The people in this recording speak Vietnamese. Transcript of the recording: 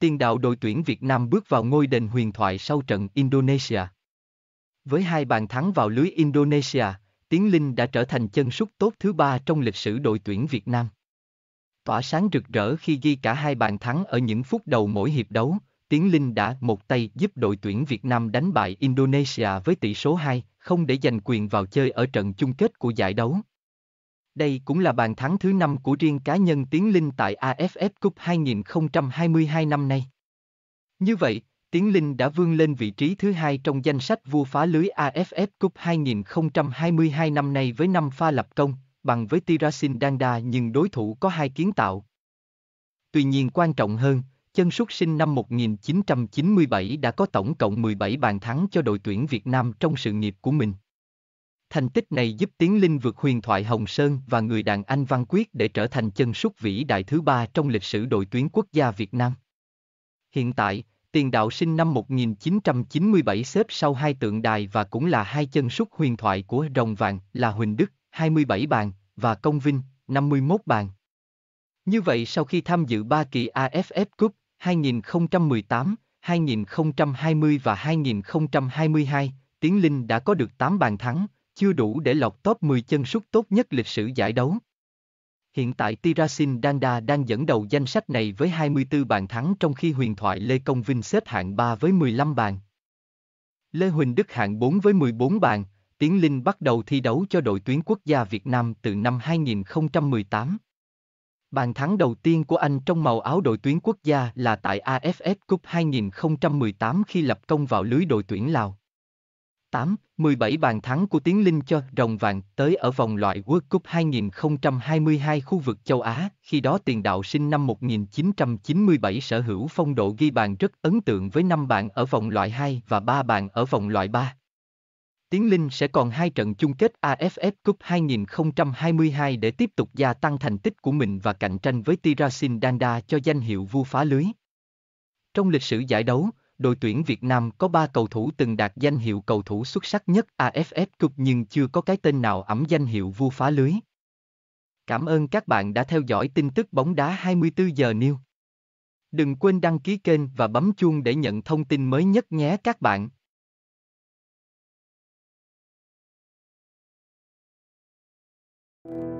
Tiền đạo đội tuyển Việt Nam bước vào ngôi đền huyền thoại sau trận Indonesia. Với hai bàn thắng vào lưới Indonesia, Tiến Linh đã trở thành chân sút tốt thứ ba trong lịch sử đội tuyển Việt Nam. Tỏa sáng rực rỡ khi ghi cả hai bàn thắng ở những phút đầu mỗi hiệp đấu, Tiến Linh đã một tay giúp đội tuyển Việt Nam đánh bại Indonesia với tỷ số 2, không để giành quyền vào chơi ở trận chung kết của giải đấu. Đây cũng là bàn thắng thứ năm của riêng cá nhân Tiến Linh tại AFF Cup 2022 năm nay. Như vậy, Tiến Linh đã vươn lên vị trí thứ hai trong danh sách vua phá lưới AFF Cup 2022 năm nay với 5 pha lập công, bằng với Tirasin Danda nhưng đối thủ có hai kiến tạo. Tuy nhiên quan trọng hơn, chân sút sinh năm 1997 đã có tổng cộng 17 bàn thắng cho đội tuyển Việt Nam trong sự nghiệp của mình. Thành tích này giúp Tiến Linh vượt huyền thoại Hồng Sơn và người đàn anh Văn Quyết để trở thành chân sút vĩ đại thứ ba trong lịch sử đội tuyến quốc gia Việt Nam. Hiện tại, tiền đạo sinh năm 1997 xếp sau hai tượng đài và cũng là hai chân sút huyền thoại của Rồng Vàng là Huỳnh Đức, 27 bàn, và Công Vinh, 51 bàn. Như vậy sau khi tham dự ba kỳ AFF Cup 2018, 2020 và 2022, Tiến Linh đã có được 8 bàn thắng, chưa đủ để lọc top 10 chân sút tốt nhất lịch sử giải đấu. Hiện tại Tirasin Danda đang dẫn đầu danh sách này với 24 bàn thắng trong khi huyền thoại Lê Công Vinh xếp hạng 3 với 15 bàn. Lê Huỳnh Đức hạng 4 với 14 bàn, Tiến Linh bắt đầu thi đấu cho đội tuyến quốc gia Việt Nam từ năm 2018. Bàn thắng đầu tiên của anh trong màu áo đội tuyến quốc gia là tại AFF Cup 2018 khi lập công vào lưới đội tuyển Lào. 8, 17 bàn thắng của Tiến Linh cho rồng vàng tới ở vòng loại World Cup 2022 khu vực châu Á, khi đó tiền đạo sinh năm 1997 sở hữu phong độ ghi bàn rất ấn tượng với 5 bàn ở vòng loại 2 và 3 bàn ở vòng loại 3. Tiến Linh sẽ còn hai trận chung kết AFF Cup 2022 để tiếp tục gia tăng thành tích của mình và cạnh tranh với Tirasin Danda cho danh hiệu vua phá lưới. Trong lịch sử giải đấu, đội tuyển Việt Nam có 3 cầu thủ từng đạt danh hiệu cầu thủ xuất sắc nhất AFF Cup nhưng chưa có cái tên nào ẩm danh hiệu vua phá lưới. Cảm ơn các bạn đã theo dõi tin tức bóng đá 24 giờ New. Đừng quên đăng ký kênh và bấm chuông để nhận thông tin mới nhất nhé các bạn. thank you